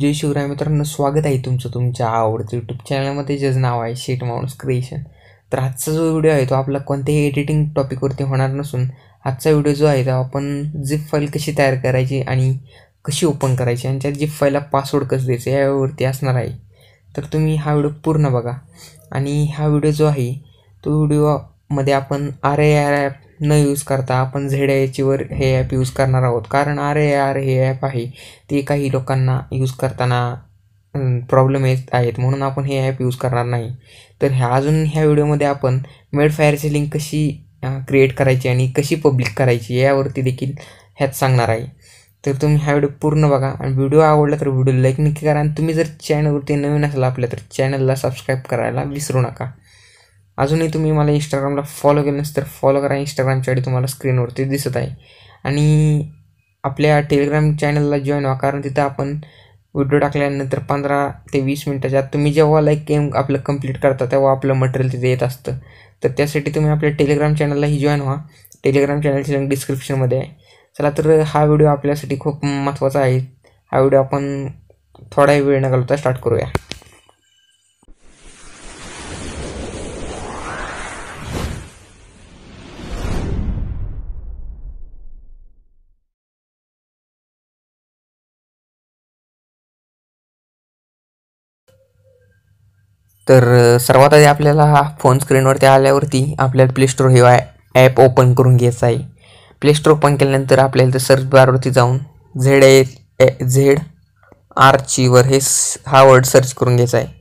जय शिवराय मित्रांनो स्वागत आहे तुमचं तुमच्या आवडतं यूट्यूब चॅनलमध्ये ज्याचं नाव आहे शेट माणूस क्रिएशन तर आजचा जो व्हिडिओ आहे तो आपला कोणत्याही एडिटिंग टॉपिकवरती होणार नसून आजचा व्हिडिओ जो आहे तो आपण झिप फाईल कशी तयार करायची आणि कशी ओपन करायची आणि त्या झिप फाईलला पासवर्ड कसं द्यायचं यावरती असणार आहे तर तुम्ही हा व्हिडिओ पूर्ण बघा आणि हा व्हिडिओ जो आहे तो व्हिडिओमध्ये आपण आर ए आर ॲप न यूज करता आपण झेड एचवर हे ॲप यूज करणार आहोत कारण आर ए आर हे ॲप आहे ते काही लोकांना यूज करताना प्रॉब्लेम येत आहेत म्हणून आपण हे ॲप यूज करणार नाही तर ह्या अजून ह्या व्हिडिओमध्ये आपण मेड फायरची लिंक कशी क्रिएट करायची आणि कशी पब्लिक करायची यावरती देखील ह्यात सांगणार आहे तर तुम्ही हा व्हिडिओ पूर्ण बघा आणि व्हिडिओ आवडला तर व्हिडिओ लाईक नक्की करा आणि तुम्ही जर चॅनलवरती नवीन असाल आपल्या तर चॅनलला सबस्क्राईब करायला विसरू नका अजूनही तुम्ही मला इंस्टाग्रामला फॉलो केलं नसतं तर फॉलो करा इंस्टाग्रामच्या आयडी तुम्हाला स्क्रीनवरती दिसत आहे आणि आपल्या टेलिग्राम चॅनलला जॉईन व्हा कारण तिथं आपण व्हिडिओ टाकल्यानंतर पंधरा ते वीस मिनटाच्या आत तुम्ही जेव्हा लाईक गेम आपलं कंप्लीट करता तेव्हा आपलं मटेरियल तिथे येत असतं तर त्यासाठी तुम्ही आपल्या टेलिग्राम चॅनललाही जॉईन व्हा टेलिग्राम चॅनलची लिंक डिस्क्रिप्शनमध्ये आहे चला तर हा व्हिडिओ आपल्यासाठी खूप महत्त्वाचा आहे हा व्हिडिओ आपण थोडाही वेळ न घालवता स्टार्ट करूया तर सर्वात आधी आपल्याला हा फोन स्क्रीनवरती आल्यावरती आपल्याला प्ले स्टोर हे ॲप ओपन करून घ्यायचं आहे प्ले स्टोर ओपन केल्यानंतर आपल्याला तर सर्च बारवरती जाऊन झेड ए झेड आरचीवर हे हा वर्ड सर्च करून घ्यायचा आहे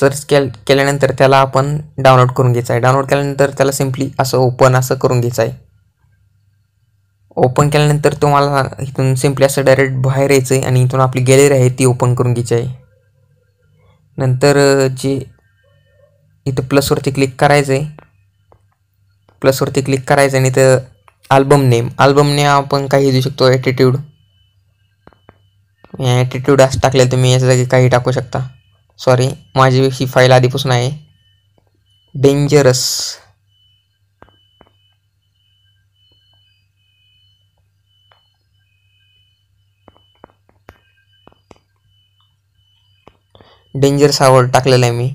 सर्च केल केल्यानंतर त्याला आपण डाउनलोड करून घ्यायचा आहे डाउनलोड केल्यानंतर त्याला सिम्पली असं ओपन असं करून घ्यायचं आहे ओपन केल्यानंतर तुम्हाला इथून सिम्पली असं डायरेक्ट बाहेर यायचं आहे आणि इथून आपली गॅलरी आहे ती ओपन करून घ्यायची आहे नंतर जे इथं प्लसवरती क्लिक करायचं आहे प्लसवरती क्लिक करायचं आणि इथं आल्बम नेम आल्बम नेम आपण काही देऊ शकतो ॲटिट्यूड ॲटिट्यूड असं टाकलेलं तुम्ही याच्या जागी काही टाकू शकता सॉरी माझी ही फाईल आधीपासून आहे डेंजरस डेंजरस आवड टाकलेलं आहे मी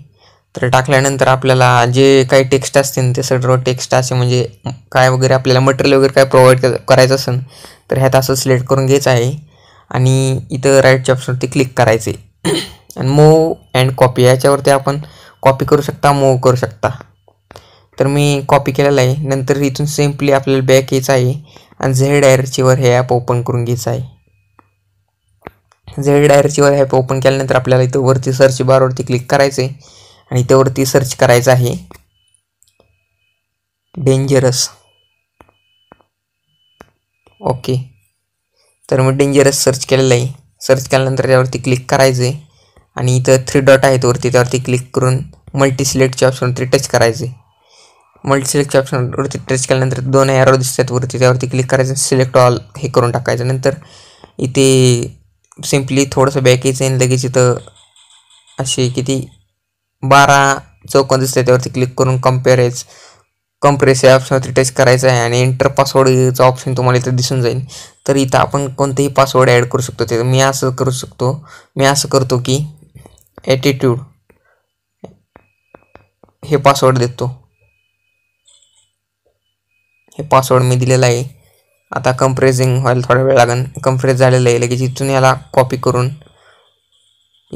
तर टाकल्यानंतर आपल्याला जे काही टेक्स्ट असतील ते सर्व टेक्स्ट असे म्हणजे काय वगैरे आपल्याला मटेरियल वगैरे काय प्रोव्हाइड करायचं असेल तर ह्यात असं सिलेक्ट करून घ्यायचं आहे आणि इथं राईटच्या ऑप्शनवरती क्लिक करायचे आणि मूव अँड कॉपी याच्यावरती आपण कॉपी करू शकता मूव करू शकता तर मी कॉपी केलेलं आहे नंतर इथून सिम्पली आपल्याला बॅक यायचं आहे आणि झेड डायरचीवर हे ॲप ओपन करून घ्यायचं आहे झेड डायरेक्टचीवर ॲप ओपन केल्यानंतर आपल्याला इथं वरती सर्च बारवरती क्लिक करायचं आहे आणि त्यावरती सर्च करायचं आहे डेंजरस ओके तर मग डेंजरस सर्च केलेलं आहे सर्च केल्यानंतर त्यावरती क्लिक करायचं आहे आणि इथं थ्री डॉट आहेत वरती त्यावरती क्लिक करून मल्टी सिलेक्टच्या ऑप्शनवरती टच करायचे आहे मल्टी सिलेक्टच्या ऑप्शनवरती टच केल्यानंतर दोन ॲरो दिसतात वरती त्यावरती क्लिक करायचं सिलेक्ट ऑल हे करून टाकायचं नंतर इथे सिम्पली थोडंसं बॅक आहे आणि लगेच इथं असे किती बारा चौकन दिसतंय त्यावरती क्लिक करून कम्पेरेज कम्प्रेस या ऑप्शनवरती टच करायचं आहे आणि एंटर पासवर्डचा ऑप्शन तुम्हाला इथं दिसून जाईल तर इथं आपण कोणतेही पासवर्ड ॲड करू शकतो ते मी असं करू शकतो मी असं करतो की ॲटिट्यूड हे पासवर्ड देतो हे पासवर्ड मी दिलेलं आहे आता कम्प्रेसिंग व्हायला थोडा वेळ लागेल कम्प्रेस झालेलं आहे लगेच इथून याला कॉपी करून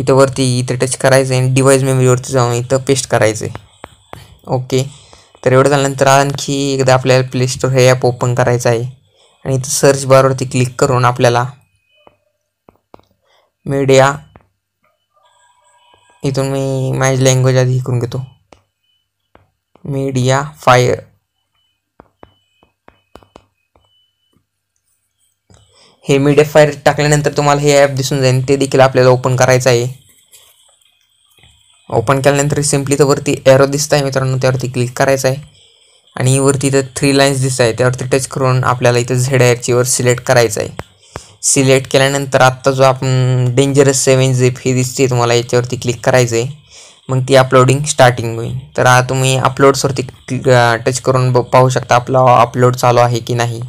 इथं वरती इथं टच करायचं आहे आणि डिवाईस मेमरीवरती जाऊन इथं पेस्ट करायचं आहे ओके तर एवढं झाल्यानंतर आणखी एकदा आपल्याला प्ले स्टोर हे ॲप ओपन करायचं आहे आणि इथं सर्च बारवरती क्लिक करून आपल्याला मीडिया इथून मी माझी लँग्वेज आधी ऐकून घेतो मीडिया फायर हे फायर टाकल्यानंतर तुम्हाला हे ॲप दिसून जाईल ते देखील आपल्याला ओपन करायचं आहे ओपन केल्यानंतर सिम्पली तर वरती एरो दिसत आहे मित्रांनो त्यावरती क्लिक करायचं आहे आणि वरती इथं थ्री लाईन्स दिसत आहे त्यावरती टच करून आपल्याला इथं झेड वर सिलेक्ट करायचं आहे सिलेक्ट केल्यानंतर आत्ता जो आपण डेंजरस सेवन झिप हे दिसते तुम्हाला याच्यावरती क्लिक करायचं आहे मग ती अपलोडिंग स्टार्टिंग होईल तर तुम्ही अपलोड्सवरती टच करून पाहू शकता आपला अपलोड चालू आहे की नाही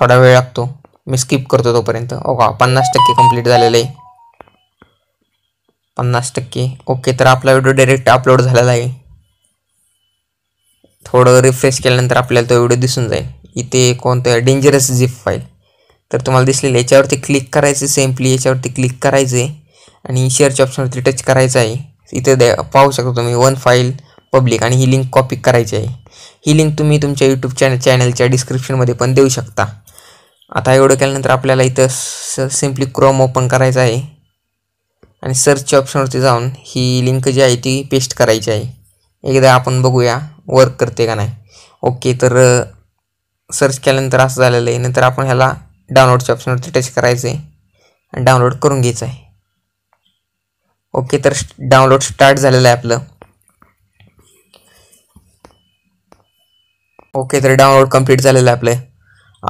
थोडा वेळ लागतो मी स्किप करतो तोपर्यंत ओ हो का पन्नास टक्के कंप्लीट झालेलं आहे पन्नास टक्के ओके तर आपला व्हिडिओ डायरेक्ट अपलोड झालेला आहे थोडं रिफ्रेश केल्यानंतर आपल्याला तो व्हिडिओ दिसून जाईल इथे कोणतं डेंजरस झिप फाईल तर तुम्हाला दिसलेलं याच्यावरती क्लिक करायचं सिम्पली याच्यावरती क्लिक करायचं आहे आणि शेअरच्या ऑप्शनवरती टच करायचं आहे इथे द्या पाहू शकता तुम्ही वन फाईल पब्लिक आणि ही लिंक कॉपी करायची आहे ही लिंक तुम्ही तुमच्या यूट्यूब चॅनल चॅनलच्या डिस्क्रिप्शनमध्ये पण देऊ शकता आता एवढं केल्यानंतर आपल्याला इथं स सिम्पली क्रोम ओपन करायचं आहे आणि सर्चच्या ऑप्शनवरती जाऊन ही लिंक जी आहे ती पेस्ट करायची आहे एकदा आपण बघूया वर्क करते का नाही ओके तर सर्च केल्यानंतर असं झालेलं आहे नंतर आपण ह्याला डाउनलोडच्या ऑप्शनवरती टच करायचं आहे आणि डाउनलोड करून घ्यायचं आहे ओके तर डाउनलोड स्टार्ट झालेलं आहे आपलं ओके तर डाउनलोड कम्प्लीट झालेलं आहे आपलं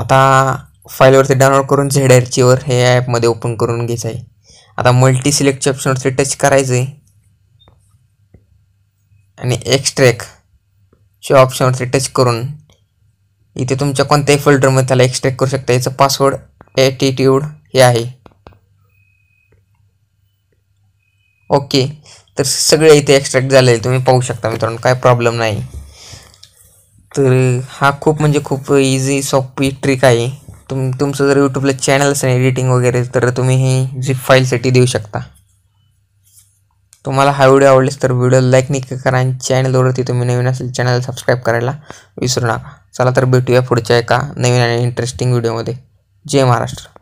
आता फाईलवरती डाउनलोड करून झेड आर चीवर हे ॲपमध्ये ओपन करून घ्यायचं आहे आता मल्टी सिलेक्टच्या ऑप्शनवरती टच करायचं आहे आणि एक्स्ट्रॅकच्या ऑप्शनवरती टच करून इथे तुमच्या कोणत्याही फोल्डरमध्ये त्याला एक्स्ट्रॅक्ट करू शकता याचं पासवर्ड ॲटिट्यूड हे आहे ओके तर सगळे इथे एक्स्ट्रॅक्ट झाले तुम्ही पाहू शकता मित्रांनो काय प्रॉब्लेम नाही तर हा खूप म्हणजे खूप इझी सोपी ट्रिक आहे तुम तुमचं जर यूट्यूबला चॅनल असेल एडिटिंग वगैरे तर तुम्ही ही झिप फाईलसाठी देऊ शकता तुम्हाला हा व्हिडिओ आवडलेस तर व्हिडिओ लाईक नक्की करा आणि चॅनलवरती तुम्ही नवीन असेल चॅनल सबस्क्राईब करायला विसरू नका चला तर भेटूया पुढच्या एका नवीन आणि इंटरेस्टिंग व्हिडिओमध्ये जय महाराष्ट्र